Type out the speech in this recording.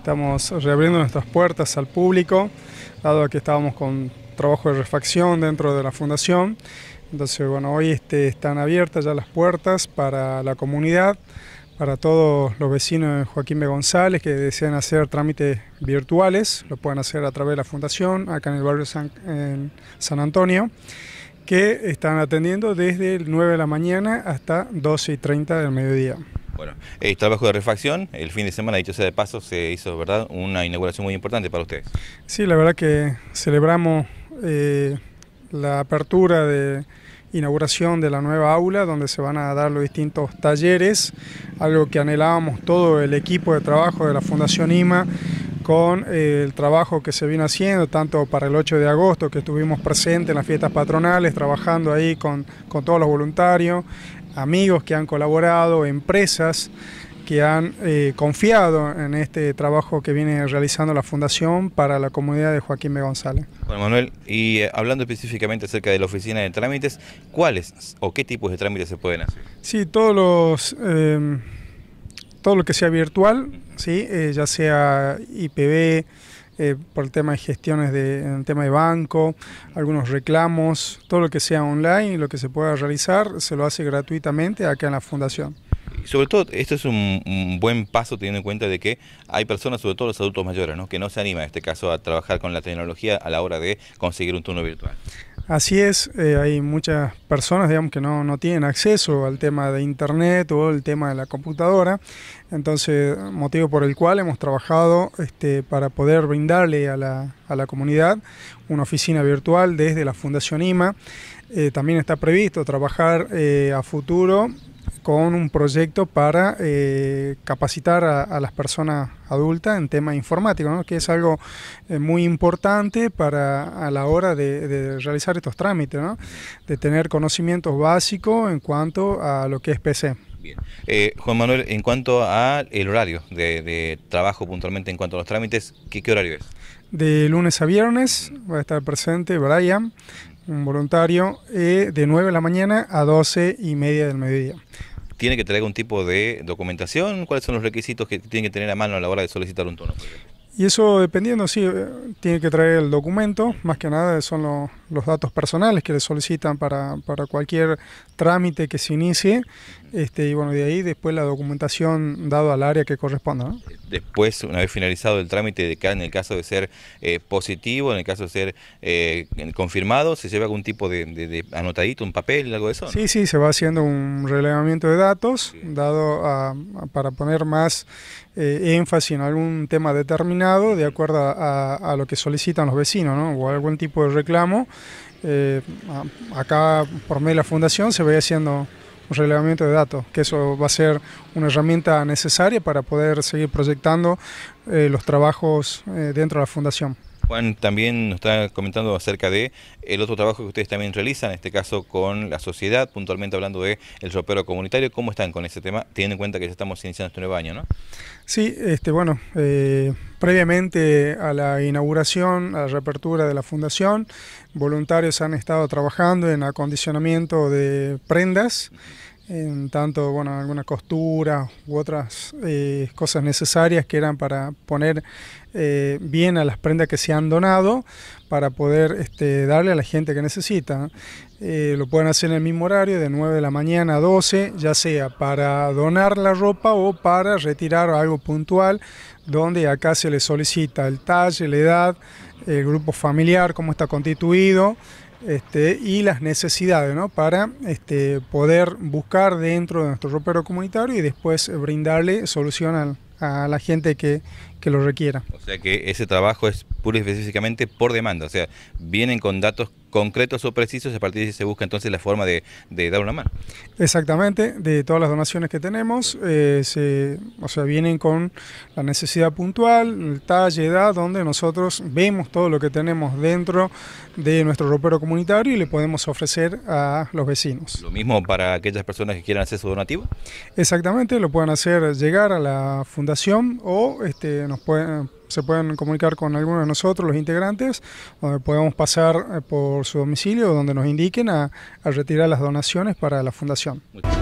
Estamos reabriendo nuestras puertas al público, dado que estábamos con trabajo de refacción dentro de la fundación. Entonces, bueno, hoy este, están abiertas ya las puertas para la comunidad, para todos los vecinos de Joaquín B. González que desean hacer trámites virtuales, lo pueden hacer a través de la fundación, acá en el barrio San, San Antonio, que están atendiendo desde el 9 de la mañana hasta 12 y 30 del mediodía. Bueno, el eh, trabajo de refacción, el fin de semana, dicho sea de paso, se hizo, ¿verdad?, una inauguración muy importante para ustedes. Sí, la verdad que celebramos eh, la apertura de inauguración de la nueva aula donde se van a dar los distintos talleres, algo que anhelábamos todo el equipo de trabajo de la Fundación IMA con eh, el trabajo que se viene haciendo, tanto para el 8 de agosto, que estuvimos presentes en las fiestas patronales, trabajando ahí con, con todos los voluntarios, amigos que han colaborado, empresas que han eh, confiado en este trabajo que viene realizando la Fundación para la comunidad de Joaquín B. González. Bueno, Manuel, y eh, hablando específicamente acerca de la oficina de trámites, ¿cuáles o qué tipos de trámites se pueden hacer? Sí, todos los... Em, todo lo que sea virtual, ¿sí? Eh, ya sea IPV, eh, por el tema de gestiones de, tema de banco, algunos reclamos, todo lo que sea online, lo que se pueda realizar, se lo hace gratuitamente acá en la fundación. Y sobre todo, esto es un, buen paso teniendo en cuenta de que hay personas, sobre todo los adultos mayores, ¿no? que no se animan en este caso a trabajar con la tecnología a la hora de conseguir un turno virtual. Así es, eh, hay muchas personas digamos, que no, tienen acceso al tema de Internet o el tema de la computadora, entonces motivo por el cual hemos trabajado este, para poder brindarle a la, comunidad una oficina virtual desde la Fundación IMA. Eh, también está previsto trabajar eh, a futuro con un proyecto para eh, capacitar a, las personas adultas en temas informáticos, que es algo eh, muy importante para a la hora de, realizar estos trámites, de tener conocimientos básicos en cuanto a lo que es PC. Bien. Eh, Juan Manuel, en cuanto al horario de, trabajo puntualmente, en cuanto a los trámites, ¿qué, horario es? De lunes a viernes va a estar presente Brian, un voluntario, de 9 de la mañana a 12 y media del mediodía tiene que traer algún tipo de documentación? ¿Cuáles son los requisitos que tiene que tener a mano a la hora de solicitar un tono? Y eso dependiendo, sí, eh, tiene que traer el documento, más que nada eh, son los, datos personales que le solicitan para, cualquier trámite que se inicie, este, y bueno, de ahí después la documentación dado al área que corresponda. ¿no? después, una vez finalizado el trámite de en el caso de ser eh, positivo, en el caso de ser eh, confirmado, ¿se lleva algún tipo de, anotadito, un papel, algo de eso? Sí, sí, se va haciendo un relevamiento de datos, dado para poner más eh, énfasis en algún tema determinado, de acuerdo a, lo que solicitan los vecinos, ¿no? O algún tipo de reclamo. acá, por medio de la fundación, se va haciendo un relevamiento de datos, que eso va a ser una herramienta necesaria para poder seguir proyectando eh, los trabajos eh, dentro de la fundación. Juan también nos está comentando acerca de el otro trabajo que ustedes también realizan, en este caso con la sociedad, puntualmente hablando de el ropero comunitario. ¿Cómo están con ese tema, teniendo en cuenta que ya estamos iniciando este nuevo año, no? Sí, este, bueno, eh, previamente a la inauguración, a la reapertura de la fundación, voluntarios han estado trabajando en acondicionamiento de prendas en tanto, bueno, algunas costuras u otras eh, cosas necesarias que eran para poner eh, bien a las prendas que se han donado para poder este, darle a la gente que necesita. Eh, lo pueden hacer en el mismo horario, de 9 de la mañana a 12, ya sea para donar la ropa o para retirar algo puntual, donde acá se le solicita el talle, la edad, el grupo familiar, cómo está constituido, este, y las necesidades para este, poder buscar dentro de nuestro ropero comunitario y después brindarle solución a la gente que, que, lo requiera. O sea que ese trabajo es puro y específicamente por demanda, o sea, vienen con datos concretos o precisos, a partir de si se busca entonces la forma de, dar una mano. Exactamente, de todas las donaciones que tenemos, eh, o sea, vienen con la necesidad puntual, el talle, edad, donde nosotros vemos todo lo que tenemos dentro de nuestro ropero comunitario comunitario y le podemos ofrecer a los vecinos. Lo mismo para aquellas personas que quieran hacer su donativo. Exactamente, lo pueden hacer llegar a la fundación o este, nos pueden se pueden comunicar con alguno de nosotros, los integrantes, donde podemos pasar eh, por su domicilio, donde nos indiquen a retirar las donaciones para la fundación.